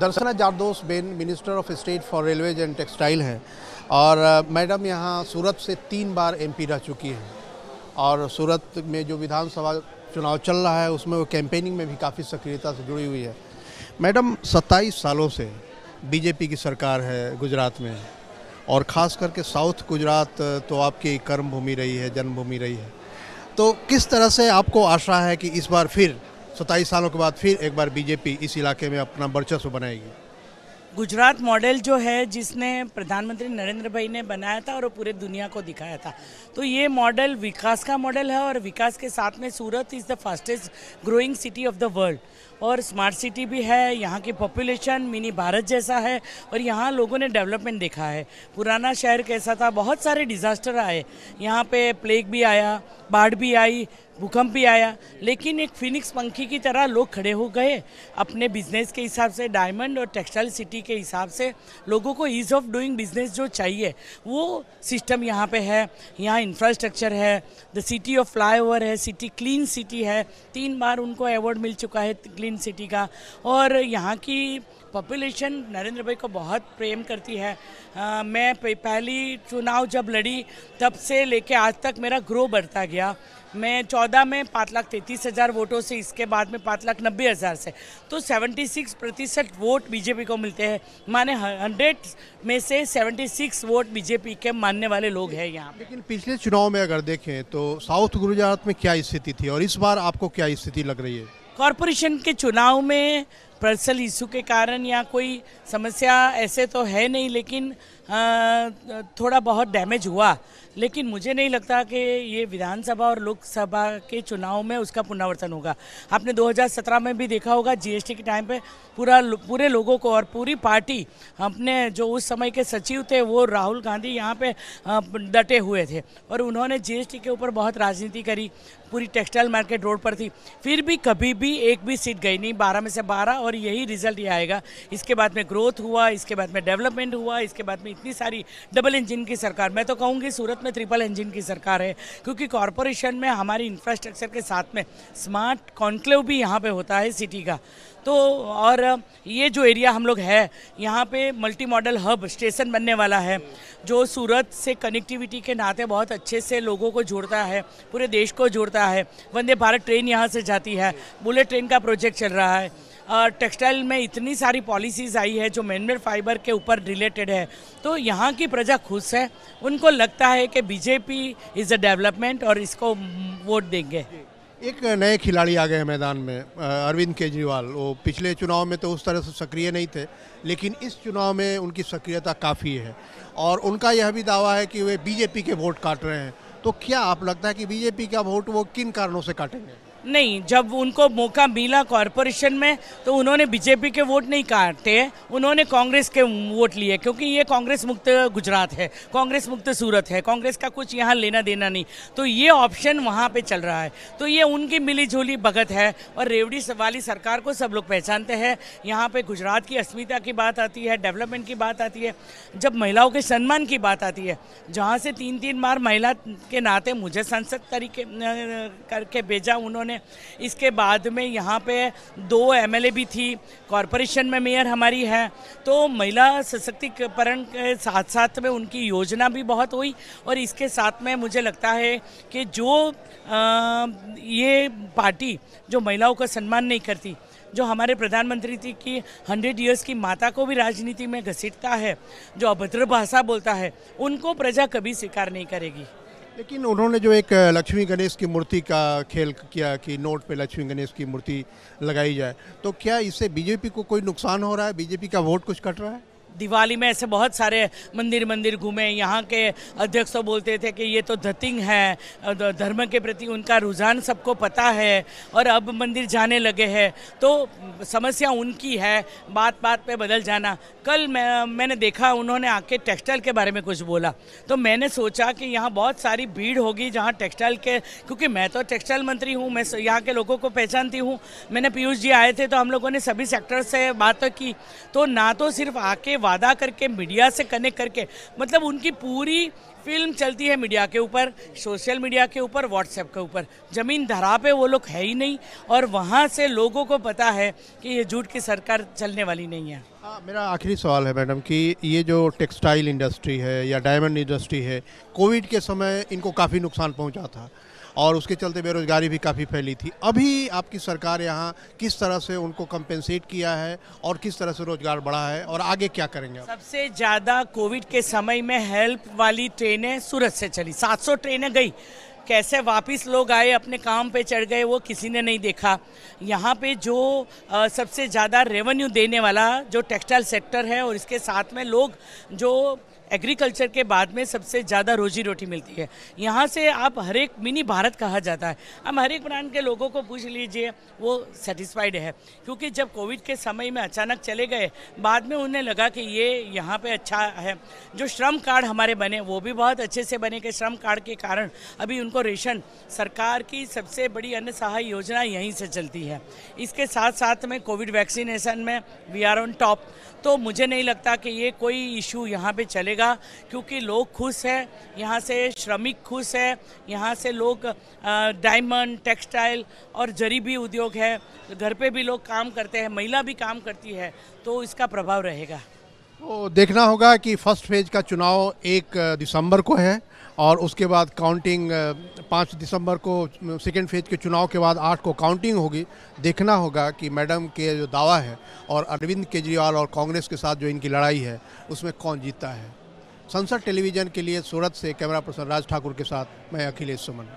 Darshana Jardosh ben minister of state for railways and textile हैं और madam यहाँ सूरत से तीन बार एमपी रह चुकी हैं और सूरत में जो विधानसभा चुनाव चल रहा है उसमें वो कैंपेनिंग में भी काफ़ी सक्रियता से जुड़ी हुई है मैडम 27 सालों से बीजेपी की सरकार है गुजरात में और ख़ास करके साउथ गुजरात तो आपकी कर्मभूमि रही है जन्मभूमि रही है तो किस तरह से आपको आशा है कि इस बार फिर सताईस सालों के बाद फिर एक बार बीजेपी इस इलाके में अपना वर्चस्व बनाएगी गुजरात मॉडल जो है जिसने प्रधानमंत्री नरेंद्र भाई ने बनाया था और पूरे दुनिया को दिखाया था तो ये मॉडल विकास का मॉडल है और विकास के साथ में Surat is the fastest growing city of the world और स्मार्ट सिटी भी है यहाँ की पॉपुलेशन मिनी भारत जैसा है और यहाँ लोगों ने डेवलपमेंट देखा है पुराना शहर कैसा था बहुत सारे डिज़ास्टर आए यहाँ पे प्लेग भी आया बाढ़ भी आई भूकंप भी आया लेकिन एक फिनिक्स पंखी की तरह लोग खड़े हो गए अपने बिजनेस के हिसाब से डायमंड और टेक्सटाइल सिटी के हिसाब से लोगों को ईज़ ऑफ डूइंग बिजनेस जो चाहिए वो सिस्टम यहाँ पे है यहाँ इंफ्रास्ट्रक्चर है द सिटी ऑफ फ्लाई है सिटी क्लीन सिटी है तीन बार उनको अवार्ड मिल चुका है क्लीन सिटी का और यहाँ की पॉपुलेशन नरेंद्र भाई को बहुत प्रेम करती है आ, मैं पहली चुनाव जब लड़ी तब से लेके आज तक मेरा ग्रो बढ़ता गया मैं चौदह में पाँच लाख तैंतीस हज़ार वोटों से इसके बाद में पाँच लाख नब्बे हज़ार से तो सेवेंटी सिक्स प्रतिशत वोट बीजेपी को मिलते हैं माने हंड्रेड में से सेवेंटी सिक्स वोट बीजेपी के मानने वाले लोग हैं यहाँ लेकिन पिछले चुनाव में अगर देखें तो साउथ गुजरात में क्या स्थिति थी और इस बार आपको क्या स्थिति लग रही है कॉरपोरेशन के चुनाव में पर्सनल इशू के कारण या कोई समस्या ऐसे तो है नहीं लेकिन आ, थोड़ा बहुत डैमेज हुआ लेकिन मुझे नहीं लगता कि ये विधानसभा और लोकसभा के चुनाव में उसका पुनरावर्तन होगा आपने 2017 में भी देखा होगा जीएसटी के टाइम पे पूरा पूरे लोगों को और पूरी पार्टी अपने जो उस समय के सचिव थे वो राहुल गांधी यहाँ पे डटे हुए थे और उन्होंने जीएसटी के ऊपर बहुत राजनीति करी पूरी टेक्सटाइल मार्केट रोड पर थी फिर भी कभी भी एक भी सीट गई नहीं बारह में से बारह और यही रिजल्ट ये आएगा इसके बाद में ग्रोथ हुआ इसके बाद में डेवलपमेंट हुआ इसके बाद में इतनी सारी डबल इंजन की सरकार मैं तो कहूँगी सूरत में ट्रिपल इंजन की सरकार है क्योंकि कॉरपोरेशन में हमारी इंफ्रास्ट्रक्चर के साथ में स्मार्ट कॉन्क्लेव भी यहाँ पर होता है सिटी का तो और ये जो एरिया हम लोग है यहाँ पे मल्टी मॉडल हब स्टेशन बनने वाला है जो सूरत से कनेक्टिविटी के नाते बहुत अच्छे से लोगों को जोड़ता है पूरे देश को जोड़ता है वंदे भारत ट्रेन यहाँ से जाती है बुलेट ट्रेन का प्रोजेक्ट चल रहा है टेक्सटाइल में इतनी सारी पॉलिसीज़ आई है जो मैनमेड फाइबर के ऊपर रिलेटेड है तो यहाँ की प्रजा खुश है उनको लगता है कि बीजेपी इज़ अ डेवलपमेंट और इसको वोट देंगे एक नए खिलाड़ी आ गए मैदान में अरविंद केजरीवाल वो पिछले चुनाव में तो उस तरह से सक्रिय नहीं थे लेकिन इस चुनाव में उनकी सक्रियता काफ़ी है और उनका यह भी दावा है कि वे बीजेपी के वोट काट रहे हैं तो क्या आप लगता है कि बीजेपी का वोट वो किन कारणों से काटेंगे नहीं जब उनको मौका मिला कॉरपोरेशन में तो उन्होंने बीजेपी के वोट नहीं काटे उन्होंने कांग्रेस के वोट लिए क्योंकि ये कांग्रेस मुक्त गुजरात है कांग्रेस मुक्त सूरत है कांग्रेस का कुछ यहाँ लेना देना नहीं तो ये ऑप्शन वहाँ पे चल रहा है तो ये उनकी मिली जुली भगत है और रेवड़ी वाली सरकार को सब लोग पहचानते हैं यहाँ पर गुजरात की अस्मिता की बात आती है डेवलपमेंट की बात आती है जब महिलाओं के सम्मान की बात आती है जहाँ से तीन तीन बार महिला के नाते मुझे संसद तरीके करके भेजा उन्होंने हैं इसके बाद में यहाँ पे दो एमएलए भी थी कॉरपोरेशन में मेयर हमारी है तो महिला सशक्तिकरण के साथ साथ में उनकी योजना भी बहुत हुई और इसके साथ में मुझे लगता है कि जो आ, ये पार्टी जो महिलाओं का सम्मान नहीं करती जो हमारे प्रधानमंत्री जी की हंड्रेड ईयर्स की माता को भी राजनीति में घसीटता है जो अभद्र भाषा बोलता है उनको प्रजा कभी स्वीकार नहीं करेगी लेकिन उन्होंने जो एक लक्ष्मी गणेश की मूर्ति का खेल किया कि नोट पे लक्ष्मी गणेश की मूर्ति लगाई जाए तो क्या इससे बीजेपी को कोई नुकसान हो रहा है बीजेपी का वोट कुछ कट रहा है दिवाली में ऐसे बहुत सारे मंदिर मंदिर घूमे यहाँ के अध्यक्ष तो बोलते थे कि ये तो धतिंग है धर्म के प्रति उनका रुझान सबको पता है और अब मंदिर जाने लगे हैं तो समस्या उनकी है बात बात पे बदल जाना कल मैं मैंने देखा उन्होंने आके टेक्सटाइल के बारे में कुछ बोला तो मैंने सोचा कि यहाँ बहुत सारी भीड़ होगी जहाँ टेक्सटाइल के क्योंकि मैं तो टेक्सटाइल मंत्री हूँ मैं यहाँ के लोगों को पहचानती हूँ मैंने पीयूष जी आए थे तो हम लोगों ने सभी सेक्टर से बात तो की तो ना तो सिर्फ आके वादा करके मीडिया से कनेक्ट करके मतलब उनकी पूरी फिल्म चलती है मीडिया के ऊपर सोशल मीडिया के ऊपर व्हाट्सएप के ऊपर ज़मीन धरा पे वो लोग है ही नहीं और वहाँ से लोगों को पता है कि ये झूठ की सरकार चलने वाली नहीं है हाँ मेरा आखिरी सवाल है मैडम कि ये जो टेक्सटाइल इंडस्ट्री है या डायमंड इंडस्ट्री है कोविड के समय इनको काफ़ी नुकसान पहुँचा था और उसके चलते बेरोजगारी भी काफ़ी फैली थी अभी आपकी सरकार यहाँ किस तरह से उनको कंपेंसेट किया है और किस तरह से रोजगार बढ़ा है और आगे क्या करेंगे सबसे ज़्यादा कोविड के समय में हेल्प वाली ट्रेनें सूरत से चली 700 ट्रेनें गई कैसे वापस लोग आए अपने काम पे चढ़ गए वो किसी ने नहीं देखा यहाँ पे जो आ, सबसे ज़्यादा रेवेन्यू देने वाला जो टेक्सटाइल सेक्टर है और इसके साथ में लोग जो एग्रीकल्चर के बाद में सबसे ज़्यादा रोजी रोटी मिलती है यहाँ से आप हर एक मिनी भारत कहा जाता है हम हर एक ब्रांड के लोगों को पूछ लीजिए वो सेटिस्फाइड है क्योंकि जब कोविड के समय में अचानक चले गए बाद में उन्हें लगा कि ये यहाँ पे अच्छा है जो श्रम कार्ड हमारे बने वो भी बहुत अच्छे से बने के श्रम कार्ड के कारण अभी उनको रेशन सरकार की सबसे बड़ी अन्य सहाय योजना यहीं से चलती है इसके साथ साथ में कोविड वैक्सीनेशन में वी आर ऑन टॉप तो मुझे नहीं लगता कि ये कोई इशू यहाँ पर चलेगा रहेगा क्योंकि लोग खुश हैं यहाँ से श्रमिक खुश है यहाँ से लोग डायमंड टेक्सटाइल और जरी भी उद्योग है घर पे भी लोग काम करते हैं महिला भी काम करती है तो इसका प्रभाव रहेगा तो देखना होगा कि फर्स्ट फेज का चुनाव एक दिसंबर को है और उसके बाद काउंटिंग पाँच दिसंबर को सेकेंड फेज के चुनाव के बाद आठ को काउंटिंग होगी देखना होगा कि मैडम के जो दावा है और अरविंद केजरीवाल और कांग्रेस के साथ जो इनकी लड़ाई है उसमें कौन जीतता है संसद टेलीविजन के लिए सूरत से कैमरा पर्सन राज ठाकुर के साथ मैं अखिलेश सुमन